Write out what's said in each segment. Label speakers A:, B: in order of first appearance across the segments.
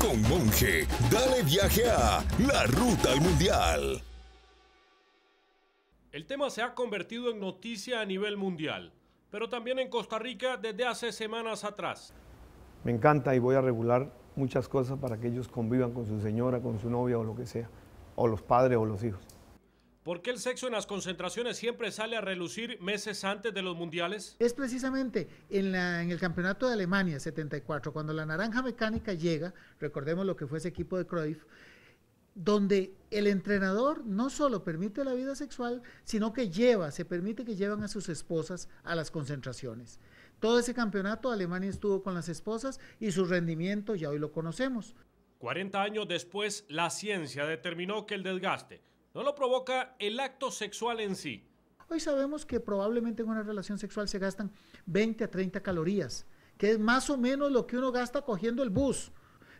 A: Con Monje, dale viaje a la ruta al mundial.
B: El tema se ha convertido en noticia a nivel mundial, pero también en Costa Rica desde hace semanas atrás.
C: Me encanta y voy a regular muchas cosas para que ellos convivan con su señora, con su novia o lo que sea, o los padres o los hijos.
B: ¿Por qué el sexo en las concentraciones siempre sale a relucir meses antes de los mundiales? Es
A: precisamente en, el campeonato de Alemania 74, cuando la naranja mecánica llega, recordemos lo que fue ese equipo de Cruyff, donde el entrenador no solo permite la vida sexual, sino que lleva, se permite que llevan a sus esposas a las concentraciones. Todo ese campeonato Alemania estuvo con las esposas y su rendimiento ya hoy lo
B: conocemos. 40 años después, la ciencia determinó que el desgaste no lo provoca el acto sexual en sí.
A: Hoy sabemos que probablemente en una relación sexual se gastan 20 a 30 calorías, que es más o menos lo que uno gasta cogiendo el bus.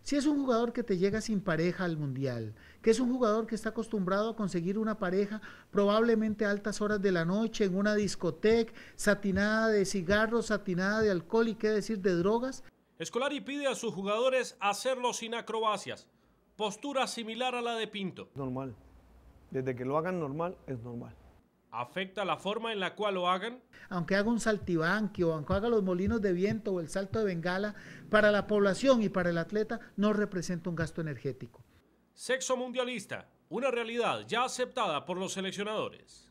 A: Si es un jugador que te llega sin pareja al mundial, que es un jugador que está acostumbrado a conseguir una pareja probablemente a altas horas de la noche en una discoteca, satinada de cigarros, satinada de alcohol y qué decir de drogas.
B: Escolari pide a sus jugadores hacerlo sin acrobacias, postura similar a la de Pinto. Normal,
A: desde que
C: lo
B: hagan normal, es normal. ¿Afecta la forma en la cual lo hagan?
A: Aunque haga un saltibanque o aunque haga los molinos de viento o el salto de bengala, para la población y para el atleta no representa un gasto energético.
B: Sexo mundialista, una realidad ya aceptada por los seleccionadores.